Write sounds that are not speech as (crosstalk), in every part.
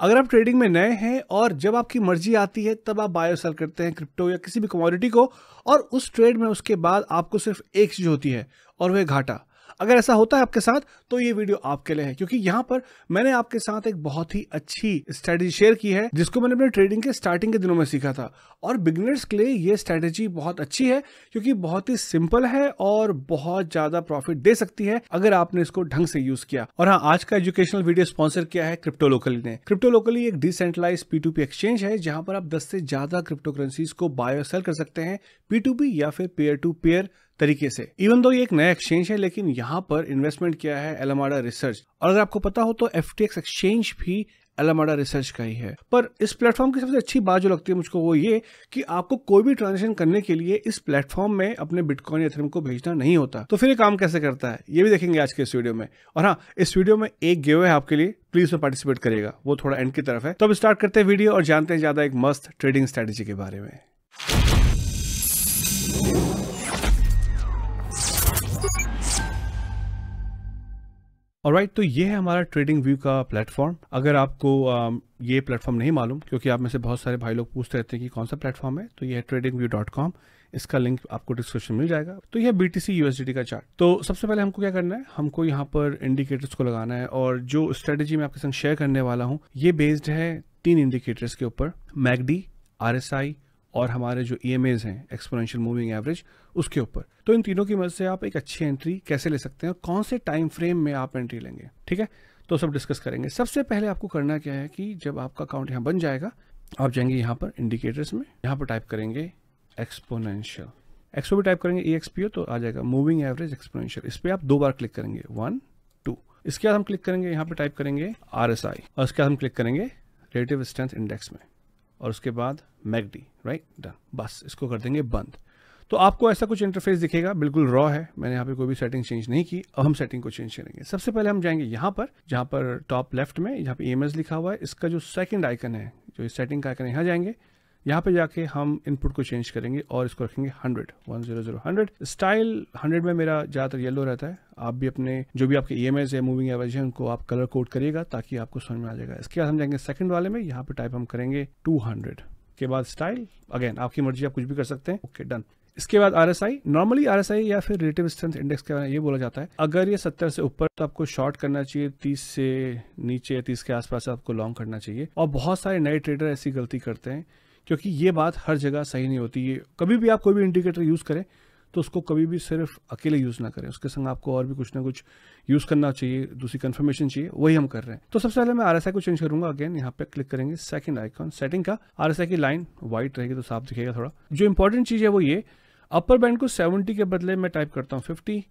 अगर आप ट्रेडिंग में नए हैं और जब आपकी मर्जी आती है तब आप बायो सेल करते हैं क्रिप्टो या किसी भी कमोडिटी को और उस ट्रेड में उसके बाद आपको सिर्फ एक चीज़ होती है और वह घाटा अगर ऐसा होता है आपके साथ तो ये वीडियो आपके लिए है क्योंकि यहाँ पर मैंने आपके साथ एक बहुत ही अच्छी स्ट्रेटेजी शेयर की है जिसको मैंने अपने ट्रेडिंग के स्टार्टिंग के दिनों में सीखा था और बिगनर्स के लिए ये स्ट्रेटेजी बहुत अच्छी है क्योंकि बहुत ही सिंपल है और बहुत ज्यादा प्रॉफिट दे सकती है अगर आपने इसको ढंग से यूज किया और हाँ आज का एजुकेशनल वीडियो स्पॉन्सर किया है क्रिप्टो लोकली ने क्रिप्टो लोकली एक डिसेंट्रलाइज पी एक्सचेंज है जहां पर आप दस से ज्यादा क्रिप्टो करेंसीज को बाय सेल कर सकते हैं पी या फिर पेयर टू पेयर तरीके से इवन दो ये एक नया एक्सचेंज है लेकिन यहाँ पर इन्वेस्टमेंट किया है एलामाडा रिसर्च और अगर आपको पता हो तो एफ एक्सचेंज भी एलामाडा रिसर्च का ही है पर इस प्लेटफॉर्म की सबसे अच्छी बात जो लगती है मुझको वो ये कि आपको कोई भी ट्रांजेक्शन करने के लिए इस प्लेटफॉर्म में अपने बिटकॉइन या को भेजना नहीं होता तो फिर ये काम कैसे करता है ये भी देखेंगे आज के इस वीडियो में और हाँ इस वीडियो में एक गेव है आपके लिए प्लीज में पार्टिसिपेट करेगा वो थोड़ा एंड की तरफ है तो अब स्टार्ट करते हैं वीडियो और जानते हैं ज्यादा एक मस्त ट्रेडिंग स्ट्रेटेजी के बारे में और राइट तो ये है हमारा ट्रेडिंग व्यू का प्लेटफॉर्म अगर आपको um, ये प्लेटफॉर्म नहीं मालूम क्योंकि आप में से बहुत सारे भाई लोग पूछते रहते हैं कि कौन सा प्लेटफॉर्म है तो ये है ट्रेडिंग व्यू डॉट कॉम इसका लिंक आपको डिस्क्रिप्शन मिल जाएगा तो यह बी टी सी यूएसडी का चार्ट तो सबसे पहले हमको क्या करना है हमको यहाँ पर इंडिकेटर्स को लगाना है और जो स्ट्रेटेजी मैं आपके संग शेयर करने वाला हूँ ये बेस्ड है तीन इंडिकेटर्स के ऊपर मैगडी आर एस आई और हमारे जो ई e हैं एक्सपोनेंशियल मूविंग एवरेज उसके ऊपर तो इन तीनों की मदद से आप एक अच्छी एंट्री कैसे ले सकते हैं और कौन से टाइम फ्रेम में आप एंट्री लेंगे ठीक है तो सब डिस्कस करेंगे सबसे पहले आपको करना क्या है कि जब आपका अकाउंट यहाँ बन जाएगा आप जाएंगे यहाँ पर इंडिकेटर्स में यहाँ पर टाइप करेंगे एक्सपोनेंशियल एक्सपो भी टाइप करेंगे ई e एक्सपीओ तो आ जाएगा मूविंग एवरेज एक्सपोनेंशियल इस पर आप दो बार क्लिक करेंगे वन टू इसके बाद हम क्लिक करेंगे यहाँ पर टाइप करेंगे आर और इसके बाद हम क्लिक करेंगे रिलेटिव स्ट्रेंथ इंडेक्स में और उसके बाद मैगडी राइट डन बस इसको कर देंगे बंद तो आपको ऐसा कुछ इंटरफेस दिखेगा बिल्कुल रॉ है मैंने यहाँ पे कोई भी सेटिंग चेंज नहीं की अब हम सेटिंग को चेंज करेंगे सबसे पहले हम जाएंगे यहाँ पर जहाँ पर टॉप लेफ्ट में यहाँ पे ई e लिखा हुआ है इसका जो सेकंड आइकन है जो सेटिंग का आइकन यहाँ जाएंगे यहाँ पे जाके हम इनपुट को चेंज करेंगे और इसको रखेंगे hundred one zero zero hundred style hundred में मेरा ज़्यादातर येलो रहता है आप भी अपने जो भी आपके ई एम है मूविंग एवरेज है उनको आप कलर कोड करिएगा ताकि आपको समझ में आ जाएगा इसके बाद हम जाएंगे सेकंड वाले में यहाँ पे टाइप हम करेंगे टू हंड्रेड के बाद स्टाइल अगेन आपकी मर्जी आप कुछ भी कर सकते हैं ओके डन इसके बाद R S I normally R S I या फिर रिलेटिव स्ट्रेंथ इंडेक्स के बारे में ये बोला जाता है अगर ये सत्तर से ऊपर तो आपको शॉर्ट करना चाहिए तीस से नीचे या तीस के आसपास आपको लॉन्ग करना चाहिए और बहुत सारे नए ट्रेडर ऐसी गलती करते हैं क्योंकि ये बात हर जगह सही नहीं होती है कभी भी आप कोई भी इंडिकेटर यूज़ करें तो उसको कभी भी सिर्फ अकेले यूज़ ना करें उसके संग आपको और भी कुछ ना कुछ यूज़ करना चाहिए दूसरी कन्फर्मेशन चाहिए वही हम कर रहे हैं तो सबसे पहले मैं आर को चेंज करूंगा अगेन यहाँ पे क्लिक करेंगे सेकंड आइकॉन सेटिंग का आर की लाइन व्हाइट रहेगी तो साफ दिखेगा थोड़ा जो इंपॉर्टेंट चीज़ है वो ये अपर बैंड को सेवेंटी के बदले मैं टाइप करता हूँ fifty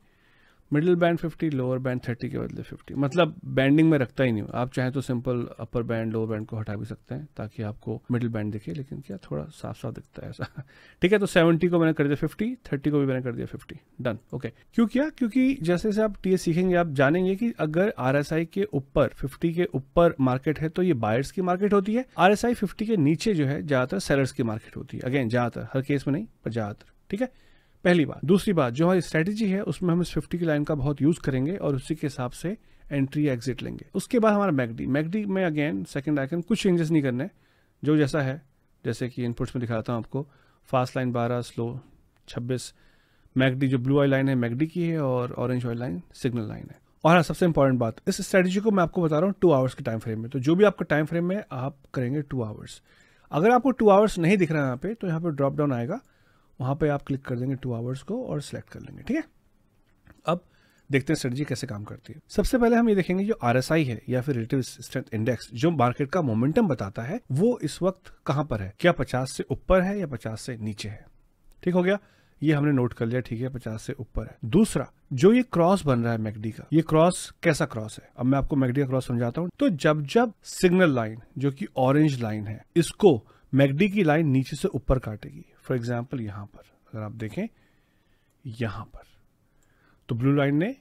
middle band 50 lower band 30 के बदले 50 मतलब बैंडिंग में रखता ही नहीं आप चाहें तो simple upper band lower band को हटा भी सकते हैं ताकि आपको मिडिल बैंड दिखे लेकिन क्या थोड़ा साफ साफ दिखता है ऐसा (laughs) ठीक है तो 70 को मैंने कर दिया 50 30 को भी मैंने कर दिया 50 डन ओके okay. क्यों किया क्योंकि जैसे जैसे आप टी सीखेंगे आप जानेंगे कि अगर आर के ऊपर फिफ्टी के ऊपर मार्केट है तो ये बायर्स की मार्केट होती है आर एस के नीचे जो है ज्यादातर सेलर्स की मार्केट होती है अगेन ज्यादातर हर केस में नहीं पर ज्यादातर ठीक है पहली बात दूसरी बात जो हमारी स्ट्रैटेजी है उसमें हम इस फिफ्टी की लाइन का बहुत यूज करेंगे और उसी के हिसाब से एंट्री एग्जिट लेंगे उसके बाद हमारा मैगडी मैगडी में अगेन सेकेंड आइकन कुछ चेंजेस नहीं करने जो जैसा है जैसे कि इनपुट्स में दिखाता हूँ आपको फास्ट लाइन बारह स्लो छब्बीस मैगडी जो ब्लू आई लाइन है मैगडी की है और ऑरेंज वाली लाइन सिग्नल लाइन है और हाँ सबसे इंपॉर्टेंट बात इस स्ट्रेटेजी को मैं आपको बता रहा हूँ टू आवर्स के टाइम फ्रेम में तो जो भी आपका टाइम फ्रेम है आप करेंगे टू आवर्स अगर आपको टू आवर्स नहीं दिख रहा है यहाँ पे तो यहाँ पे ड्रॉप डाउन आएगा वहाँ पे आप क्लिक कर देंगे टू आवर्स को और सिलेक्ट कर लेंगे ठीक है अब देखते हैं स्ट्रेटजी कैसे काम करती है सबसे पहले हम ये देखेंगे जो आर है या फिर रिलेटिव स्ट्रेंथ इंडेक्स जो मार्केट का मोमेंटम बताता है वो इस वक्त कहाँ पर है क्या पचास से ऊपर है या पचास से नीचे है ठीक हो गया ये हमने नोट कर लिया ठीक है पचास से ऊपर है दूसरा जो ये क्रॉस बन रहा है मैगडी का ये क्रॉस कैसा क्रॉस है अब मैं आपको मैगडी का क्रॉस समझाता हूँ तो जब जब सिग्नल लाइन जो कि ऑरेंज लाइन है इसको मैगडी की लाइन नीचे से ऊपर काटेगी फॉर एग्जाम्पल यहां पर अगर आप देखें यहां पर तो ब्लू लाइन ने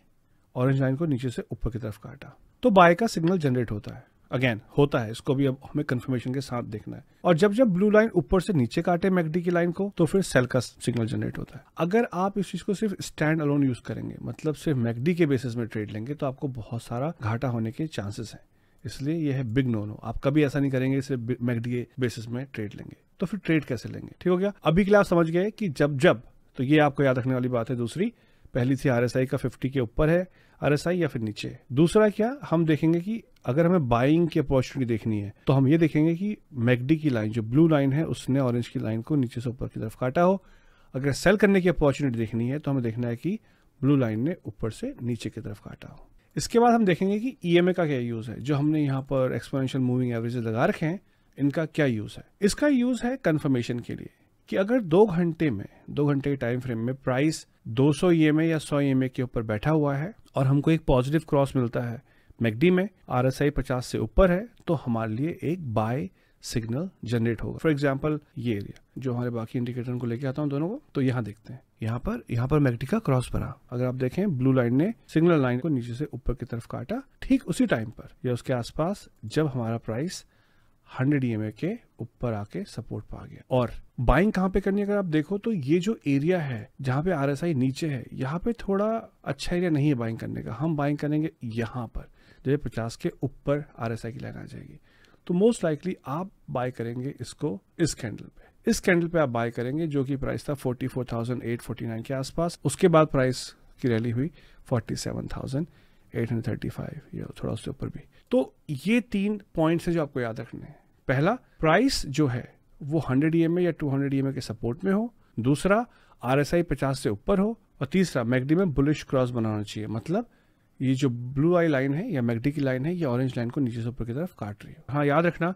ऑरेंज लाइन को नीचे से ऊपर की तरफ काटा तो बाय का सिग्नल जनरेट होता है अगेन होता है इसको भी अब हमें कंफर्मेशन के साथ देखना है और जब जब ब्लू लाइन ऊपर से नीचे काटे मैगडी की लाइन को तो फिर सेल का सिग्नल जनरेट होता है अगर आप इस चीज को सिर्फ स्टैंड अलोन यूज करेंगे मतलब सिर्फ मैगडी के बेसिस में ट्रेड लेंगे तो आपको बहुत सारा घाटा होने के चांसेस हैं इसलिए यह है बिग नो नो आप कभी ऐसा नहीं करेंगे इसे मैगडी के बेसिस में ट्रेड लेंगे तो फिर ट्रेड कैसे लेंगे ठीक हो गया अभी के लिए आप समझ गए कि जब जब तो ये आपको याद रखने वाली बात है दूसरी पहली थी आरएसआई का 50 के ऊपर है आरएसआई या फिर नीचे दूसरा क्या हम देखेंगे कि अगर हमें बाइंग की अपॉर्चुनिटी देखनी है तो हम ये देखेंगे कि मैगडी की लाइन जो ब्लू लाइन है उसने ऑरेंज की लाइन को नीचे से ऊपर की तरफ काटा हो अगर सेल करने की अपॉर्चुनिटी देखनी है तो हमें देखना है कि ब्लू लाइन ने ऊपर से नीचे की तरफ काटा हो इसके बाद हम देखेंगे कि ई e का क्या यूज़ है जो हमने यहाँ पर एक्सपोनेंशियल मूविंग एवरेज लगा रखे हैं इनका क्या यूज़ है इसका यूज़ है कन्फर्मेशन के लिए कि अगर दो घंटे में दो घंटे के टाइम फ्रेम में प्राइस 200 सौ e या 100 ई e के ऊपर बैठा हुआ है और हमको एक पॉजिटिव क्रॉस मिलता है मैगडी में आर एस आई पचास से ऊपर है तो हमारे लिए एक बाय सिग्नल जनरेट होगा फॉर एग्जाम्पल ये एरिया जो हमारे बाकी इंडिकेटर को लेके आता हूँ दोनों को तो यहाँ देखते हैं यहाँ पर यहाँ पर मैग्नेटिका क्रॉस बना अगर आप देखें ब्लू लाइन ने सिग्नल लाइन को नीचे से ऊपर की तरफ काटा ठीक उसी टाइम पर या उसके आसपास जब हमारा प्राइस 100 ई के ऊपर आके सपोर्ट पा गया और बाइंग कहाँ पे करनी है अगर आप देखो तो ये जो एरिया है जहाँ पे आर नीचे है यहाँ पे थोड़ा अच्छा एरिया नहीं है बाइंग करने का हम बाइंग करेंगे यहाँ पर जो तो पचास के ऊपर आर की लाइन आ जाएगी तो मोस्ट लाइकली आप बाय करेंगे इसको इस कैंडल पे इस कैंडल पे आप बाय करेंगे जो कि प्राइस था 44,849 के आसपास उसके बाद प्राइस की रैली हुई 47,835 ये थोड़ा उससे ऊपर भी तो ये तीन पॉइंट्स हैं जो आपको याद रखने हैं पहला प्राइस जो है वो 100 ई या 200 हंड्रेड के सपोर्ट में हो दूसरा आर एस से ऊपर हो और तीसरा मैगडी में बुलिश क्रॉस बनाना चाहिए मतलब ये जो ब्लू आई लाइन है या मैगडी की लाइन है ये ऑरेंज लाइन को नीचे से ऊपर की तरफ काट रही है हाँ याद रखना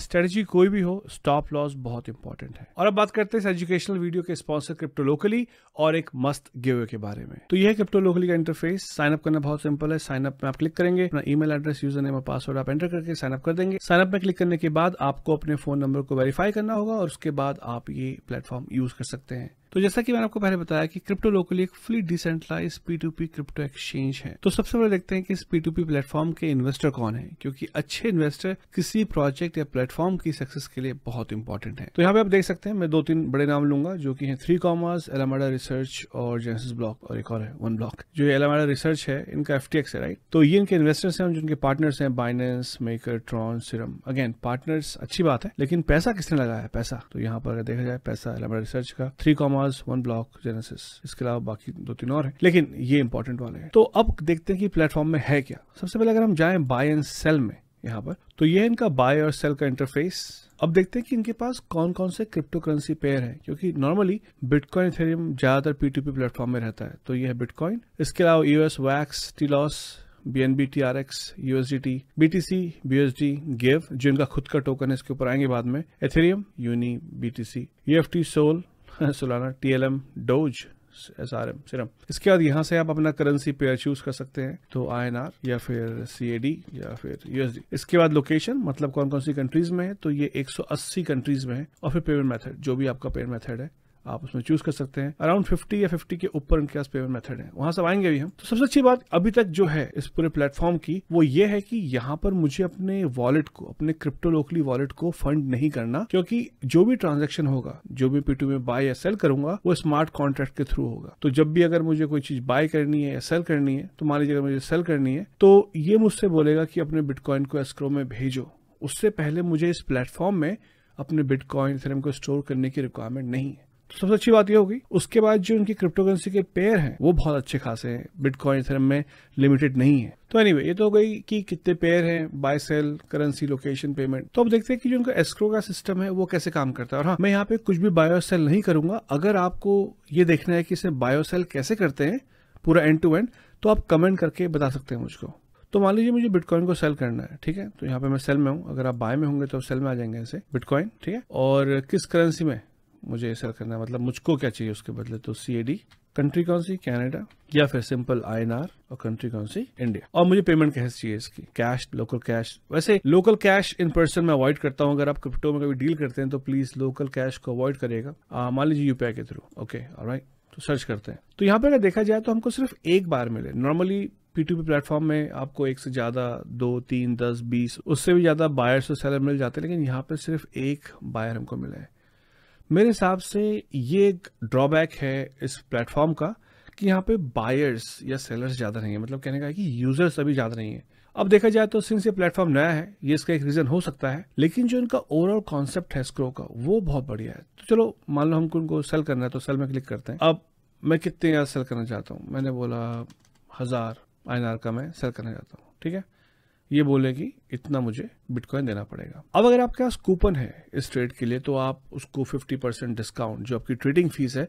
स्ट्रेटजी कोई भी हो स्टॉप लॉस बहुत इंपॉर्टेंट है और अब बात करते हैं इस एजुकेशनल वीडियो के स्पॉन्सर क्रिप्टो लोकली और एक मस्त गिवे के बारे में तो यह है क्रिप्टो लोकली का इंटरफेस साइन अप करना बहुत सिंपल है साइन अप में आप क्लिक करेंगे अपना ईमेल एड्रेस यूजर नेम और पासवर्ड आप एंटर करके साइन अप कर देंगे साइनअप में क्लिक करने के बाद आपको अपने फोन नंबर को वेरीफाई करना होगा और उसके बाद आप ये प्लेटफॉर्म यूज कर सकते हैं तो जैसा कि मैंने आपको पहले बताया कि क्रिप्टो लोकली एक fully decentralise P to P crypto exchange है तो सबसे पहले देखते हैं कि इस पी टू पी प्लेटफॉर्म के इन्वेस्टर कौन है क्योंकि अच्छे इन्वेस्टर किसी प्रोजेक्ट या प्लेटफॉर्म की सक्सेस के लिए बहुत इंपॉर्टेंट है तो यहाँ पे आप देख सकते हैं मैं दो तीन बड़े नाम लूंगा जो की थ्री कॉमर्स एलामाडा रिसर्च और जेनेसिस ब्लॉक और एक और है वन ब्लॉक जो एलामाडा रिसर्च है इनका एफ है राइट तो ये इनके इन्वेस्टर्स हैं जिनके पार्टनर्स हैं Binance Maker Tron Serum again partners अच्छी बात है लेकिन पैसा किसने लगाया पैसा तो यहाँ पर देखा जाए पैसा एलामाडा रिसर्च का थ्री कॉमर्स नमाज वन ब्लॉक जेनेसिस इसके अलावा बाकी दो तीन और हैं लेकिन ये इंपॉर्टेंट वाले हैं तो अब देखते हैं कि प्लेटफॉर्म में है क्या सबसे पहले अगर हम जाए बाय एंड सेल में यहाँ पर तो ये इनका बाय और सेल का इंटरफेस अब देखते हैं कि इनके पास कौन कौन से क्रिप्टो करेंसी पेयर है क्योंकि नॉर्मली बिटकॉइन इथेरियम ज्यादातर पीटीपी प्लेटफॉर्म में रहता है तो ये है बिटकॉइन इसके अलावा यूएस वैक्स Telos B N B T R X USDT B T C B S D गिव जो इनका खुद का टोकन है इसके ऊपर आएंगे बाद में Ethereum Uni B T C E F T Sol (laughs) Solana T L M Doge S R M Serum इसके बाद यहाँ से आप अपना करेंसी पेयर चूज कर सकते हैं तो आई एन आर या फिर सी ए डी या फिर यूएसडी इसके बाद लोकेशन मतलब कौन कौन सी कंट्रीज में है तो ये 180 कंट्रीज में है और फिर पेमेंट मेथड जो भी आपका पेमेंट मेथड है आप उसमें चूज कर सकते हैं अराउंड 50 या 50 के ऊपर उनके पास पेमेंट मेथड है वहां सब आएंगे भी हम तो सबसे अच्छी बात अभी तक जो है इस पूरे प्लेटफॉर्म की वो ये है कि यहाँ पर मुझे अपने वॉलेट को अपने क्रिप्टो लोकली वॉलेट को फंड नहीं करना क्योंकि जो भी ट्रांजेक्शन होगा जो भी पीटू में बाय या सेल करूंगा वो स्मार्ट कॉन्ट्रैक्ट के थ्रू होगा तो जब भी अगर मुझे कोई चीज बाय करनी है या सेल करनी है तो मान लीजिए अगर मुझे सेल करनी है तो ये मुझसे बोलेगा कि अपने बिटकॉइन को एस्क्रो में भेजो उससे पहले मुझे इस प्लेटफॉर्म में अपने बिटकॉइन को स्टोर करने की रिक्वायरमेंट नहीं है तो सबसे अच्छी बात यह होगी उसके बाद जो उनकी क्रिप्टो करेंसी के पेयर हैं वो बहुत अच्छे खासे हैं बिटकॉइन इथेरियम में लिमिटेड नहीं है तो एनीवे anyway, ये तो हो गई कि कितने पेयर हैं buy sell currency location payment तो अब देखते हैं कि जो उनका एस्क्रो का सिस्टम है वो कैसे काम करता है और हाँ मैं यहाँ पे कुछ भी बायो सेल नहीं करूंगा अगर आपको ये देखना है कि इसे बायो सेल कैसे करते हैं पूरा एंड टू एंड तो आप कमेंट करके बता सकते हैं मुझको तो मान लीजिए मुझे बिटकॉइन को सेल करना है ठीक है तो यहाँ पे मैं सेल में हूँ अगर आप बाय में होंगे तो सेल में आ जाएंगे ऐसे बिटकॉइन ठीक है और किस करेंसी में मुझे ऐसा करना है मतलब मुझको क्या चाहिए उसके बदले तो सी कंट्री कौन सी कैनेडा या फिर सिंपल आईएनआर और कंट्री कौन सी इंडिया और मुझे पेमेंट कैसे चाहिए इसकी कैश लोकल कैश वैसे लोकल कैश इन पर्सन मैं अवॉइड करता हूँ अगर आप क्रिप्टो में कभी डील करते हैं तो प्लीज लोकल कैश को अवॉइड करेगा मान लीजिए यूपीआई के थ्रू ओके राइट तो सर्च करते हैं तो यहाँ पे अगर देखा जाए तो हमको सिर्फ एक बार मिले नॉर्मली पी पी प्लेटफॉर्म में आपको एक से ज़्यादा दो तीन दस बीस उससे भी ज़्यादा बायर्स और सेलर मिल जाते हैं लेकिन यहाँ पे सिर्फ एक बायर हमको मिला है मेरे हिसाब से ये एक ड्रॉबैक है इस प्लेटफॉर्म का कि यहाँ पे बायर्स या सेलर्स ज़्यादा नहीं है मतलब कहने का है कि यूज़र्स अभी ज़्यादा नहीं है अब देखा जाए तो सिंस ये प्लेटफॉर्म नया है ये इसका एक रीज़न हो सकता है लेकिन जो इनका ओवरऑल कॉन्सेप्ट है स्क्रो का वो बहुत बढ़िया है तो चलो मान लो हमको उनको सेल करना है तो सेल में क्लिक करते हैं अब मैं कितने यार सेल करना चाहता हूँ मैंने बोला हज़ार आई का मैं सेल करना चाहता हूँ ठीक है ये बोले कि इतना मुझे बिटकॉइन देना पड़ेगा अब अगर आपके पास कूपन है इस ट्रेड के लिए तो आप उसको 50 परसेंट डिस्काउंट जो आपकी ट्रेडिंग फीस है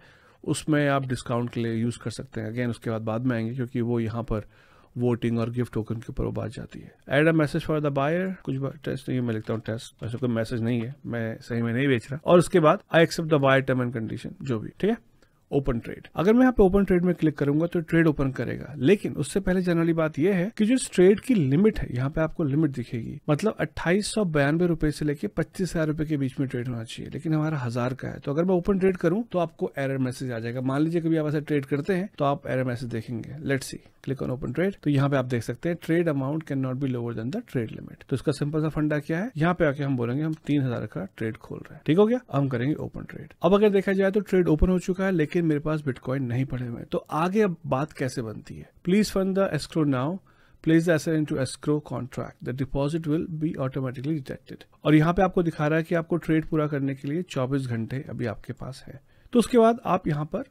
उसमें आप डिस्काउंट के लिए यूज़ कर सकते हैं अगेन उसके बाद बाद में आएंगे क्योंकि वो यहाँ पर वोटिंग और गिफ्ट टोकन के ऊपर वो बात जाती है add a message for the buyer कुछ टेस्ट नहीं मैं लिखता हूँ टेस्ट वैसे कोई मैसेज नहीं है मैं सही में नहीं बेच रहा और उसके बाद I accept the buyer term and condition जो भी ठीक है ओपन ट्रेड अगर मैं यहाँ पे ओपन ट्रेड में क्लिक करूंगा तो ट्रेड ओपन करेगा लेकिन उससे पहले जनरली बात यह है कि जो ट्रेड की लिमिट है यहाँ पे आपको लिमिट दिखेगी मतलब अट्ठाईस रुपए से लेके पच्चीस हजार रुपए के बीच में ट्रेड होना चाहिए लेकिन हमारा हजार का है तो अगर मैं ओपन ट्रेड करूँ तो आपको एरर मैसेज आ जाएगा मान लीजिए कभी आप ऐसा ट्रेड करते हैं तो आप एरर मैसेज देखेंगे let see click on open trade तो यहाँ पे आप देख सकते हैं trade amount can not be lower than the trade limit तो इसका सिंपल सा फंडा क्या है यहाँ पे आके हम बोलेंगे हम तीन हजार का ट्रेड खोल रहे हैं ठीक हो गया हम करेंगे ओपन ट्रेड अब अगर देखा जाए तो ट्रेड ओपन हो चुका है लेकिन मेरे पास बिटकॉइन नहीं पड़े हुए तो आगे अब बात कैसे बनती है please fund the escrow now place the into escrow contract the deposit will be automatically detected और यहाँ पे आपको दिखा रहा है कि आपको ट्रेड पूरा करने के लिए 24 घंटे अभी आपके पास है तो उसके बाद आप यहाँ पर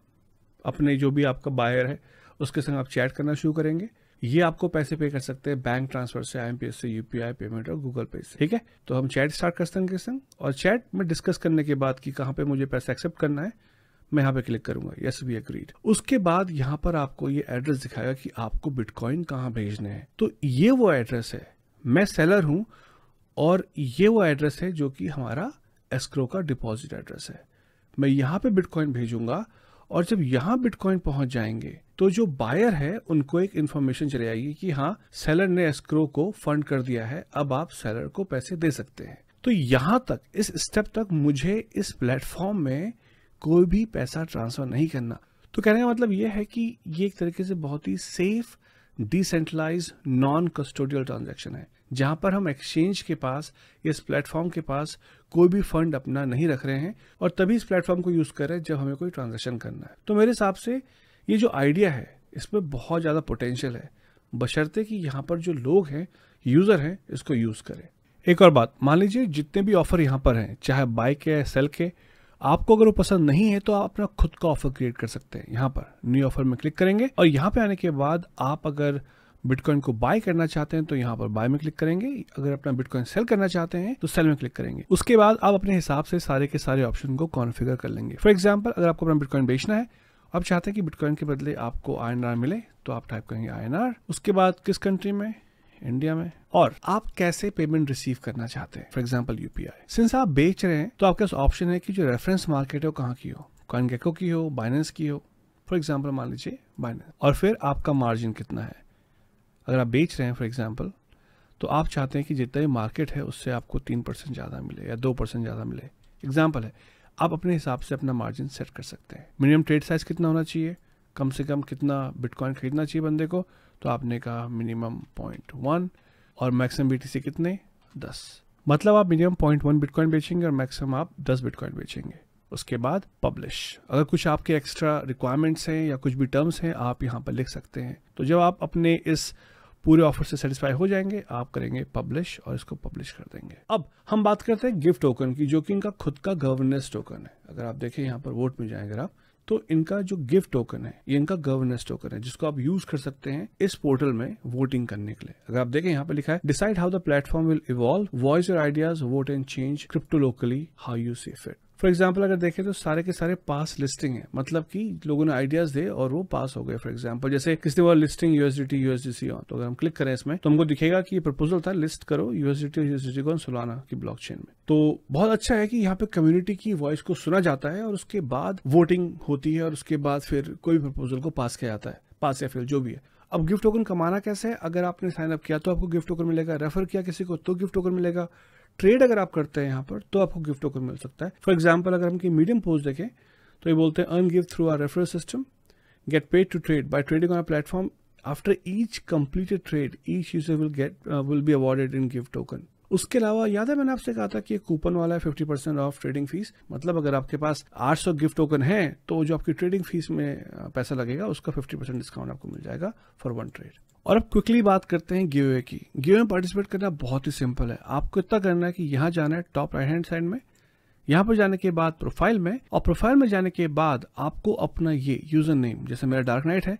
अपने जो भी आपका बायर है उसके संग आप चैट करना शुरू करेंगे ये आपको पैसे पे कर सकते हैं बैंक ट्रांसफर से आई से यूपीआई पेमेंट और गूगल पे से ठीक है तो हम चैट स्टार्ट करते हैं संग और चैट में डिस्कस करने के बाद कि कहाँ पे मुझे पैसा एक्सेप्ट करना है मैं यहाँ पे क्लिक करूंगा यस वी एग्रीड उसके बाद यहाँ पर आपको ये एड्रेस दिखाएगा कि आपको बिटकॉइन कहाँ भेजने हैं तो ये वो एड्रेस है मैं सेलर हूं और ये वो एड्रेस है जो कि हमारा एस्क्रो का डिपॉजिट एड्रेस है मैं यहाँ पे बिटकॉइन भेजूंगा और जब यहाँ बिटकॉइन पहुंच जाएंगे तो जो बायर है उनको एक इन्फॉर्मेशन चले आएगी कि हाँ सेलर ने एस्क्रो को फंड कर दिया है अब आप सेलर को पैसे दे सकते हैं तो यहाँ तक इस स्टेप तक मुझे इस प्लेटफॉर्म में कोई भी पैसा ट्रांसफर नहीं करना तो कहने का मतलब यह है कि ये एक तरीके से बहुत ही safe decentralise non custodial transaction है जहां पर हम एक्सचेंज के पास इस प्लेटफॉर्म के पास कोई भी फंड अपना नहीं रख रहे हैं और तभी इस प्लेटफॉर्म को यूज कर रहे हैं जब हमें कोई ट्रांजेक्शन करना है तो मेरे हिसाब से ये जो आइडिया है इसमें बहुत ज़्यादा पोटेंशियल है बशर्ते कि यहाँ पर जो लोग हैं यूज़र हैं इसको यूज़ करें एक और बात मान लीजिए जितने भी ऑफर यहाँ पर हैं चाहे बाइक के सेल के आपको अगर वो पसंद नहीं है तो आप अपना खुद का ऑफर क्रिएट कर सकते हैं यहाँ पर न्यू ऑफर में क्लिक करेंगे और यहाँ पे आने के बाद आप अगर बिटकॉइन को बाय करना चाहते हैं तो यहाँ पर बाय में क्लिक करेंगे अगर अपना बिटकॉइन सेल करना चाहते हैं तो सेल में क्लिक करेंगे उसके बाद आप अपने हिसाब से सारे के सारे ऑप्शन को कॉन्फिगर कर लेंगे फॉर एग्जाम्पल अगर आपको अपना बिटकॉइन बेचना है आप चाहते हैं कि बिटकॉइन के बदले आपको आई मिले तो आप टाइप करेंगे आई उसके बाद किस कंट्री में इंडिया में और आप कैसे पेमेंट रिसीव करना चाहते हैं फॉर एग्जाम्पल यूपीआई सिंस आप बेच रहे हैं तो आपके पास ऑप्शन है कि जो रेफरेंस मार्केट है वो कहाँ की हो कॉइन की हो बाइनेंस की हो फॉर एग्जाम्पल मान लीजिए बाइनेंस और फिर आपका मार्जिन कितना है अगर आप बेच रहे हैं फॉर एग्जाम्पल तो आप चाहते हैं कि जितना भी मार्केट है उससे आपको तीन परसेंट ज़्यादा मिले या दो परसेंट ज़्यादा मिले एग्जाम्पल है आप अपने हिसाब से अपना मार्जिन सेट कर सकते हैं मिनिमम ट्रेड साइज़ कितना होना चाहिए कम से कम कितना बिटकॉइन खरीदना चाहिए बंदे को तो आपने कहा मिनिमम पॉइंट वन और मैक्सिमम बीटीसी कितने दस मतलब आप मिनिमम पॉइंट वन बिटकॉइन बेचेंगे और मैक्सिमम आप दस बिटकॉइन बेचेंगे उसके बाद पब्लिश अगर कुछ आपके एक्स्ट्रा रिक्वायरमेंट्स हैं या कुछ भी टर्म्स हैं आप यहाँ पर लिख सकते हैं तो जब आप अपने इस पूरे ऑफर से सेटिस्फाई हो जाएंगे आप करेंगे पब्लिश और इसको पब्लिश कर देंगे अब हम बात करते हैं गिफ्ट टोकन की जो कि इनका खुद का गवर्नेंस टोकन है अगर आप देखें यहाँ पर वोट में जाएंगे आप तो इनका जो गिफ्ट टोकन है ये इनका गवर्नेंस टोकन है जिसको आप यूज कर सकते हैं इस पोर्टल में वोटिंग करने के लिए अगर आप देखें यहाँ पे लिखा है decide how the platform will evolve voice your ideas vote and change crypto locally how you see fit for example अगर देखें तो सारे के सारे पास लिस्टिंग है मतलब कि लोगों ने आइडियाज दे और वो पास हो गए फॉर एग्जाम्पल जैसे किसी ने लिस्टिंग यूएसडीटी यूएसडीसी ऑन तो अगर हम क्लिक करें इसमें तो हमको दिखेगा कि ये प्रपोजल था लिस्ट करो यूएसडीटी और को सुलाना की ब्लॉक में तो बहुत अच्छा है कि यहाँ पे कम्युनिटी की वॉइस को सुना जाता है और उसके बाद वोटिंग होती है और उसके बाद फिर कोई प्रपोजल को पास किया जाता है पास या फिर जो भी है अब गिफ्ट टोकन कमाना कैसे है अगर आपने साइन अप किया तो आपको गिफ्ट टोकन मिलेगा रेफर किया किसी को तो गिफ्ट टोकन मिलेगा ट्रेड अगर आप करते हैं यहाँ पर तो आपको गिफ्ट टोकन मिल सकता है फॉर एग्जाम्पल अगर हम की मीडियम पोस्ट देखें तो ये बोलते हैं earn gift through our referral system get paid to trade by trading on platform after each completed trade each user will get will be awarded in gift token उसके अलावा याद है मैंने आपसे कहा था कि कूपन वाला है fifty percent off trading fees मतलब अगर आपके पास 800 गिफ्ट टोकन है तो जो आपकी ट्रेडिंग फीस में पैसा लगेगा उसका 50 परसेंट डिस्काउंट आपको मिल जाएगा फॉर वन ट्रेड और अब क्विकली बात करते हैं गेवे की गेवे में पार्टिसिपेट करना बहुत ही सिंपल है आपको इतना करना है कि यहाँ जाना है टॉप राइट हैंड साइड में यहाँ पर जाने के बाद प्रोफाइल में और प्रोफाइल में जाने के बाद आपको अपना ये यूजर नेम जैसे मेरा डार्क नाइट है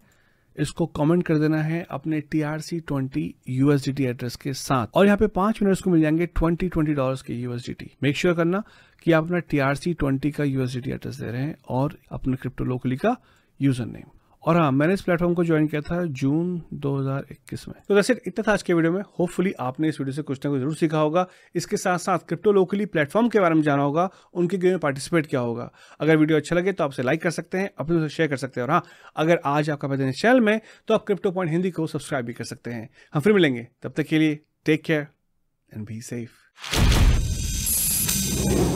इसको कमेंट कर देना है अपने T R C twenty USDT address के साथ और यहाँ पे पांच मिनट इसको मिल जाएंगे ट्वेंटी ट्वेंटी डॉलर के यूएसडीटी मेक श्योर करना कि आप अपना टी आर सी ट्वेंटी का यूएसडीटी एड्रेस दे रहे हैं और अपने क्रिप्टो लोकली का यूजर नेम और हाँ मैंने इस प्लेटफॉर्म को ज्वाइन किया था जून 2021 में तो वैसे इतना था आज के वीडियो में होपफुली आपने इस वीडियो से कुछ ना कुछ जरूर सीखा होगा इसके साथ साथ क्रिप्टो लोकली प्लेटफॉर्म के बारे में जाना होगा उनके गेम में पार्टिसिपेट किया होगा अगर वीडियो अच्छा लगे तो आपसे लाइक कर सकते हैं अपने से शेयर कर सकते हैं और हाँ अगर आज आपका पैदा है चैनल में तो आप क्रिप्टो पॉइंट हिंदी को सब्सक्राइब भी कर सकते हैं हम फिर मिलेंगे तब तक के लिए take care and be safe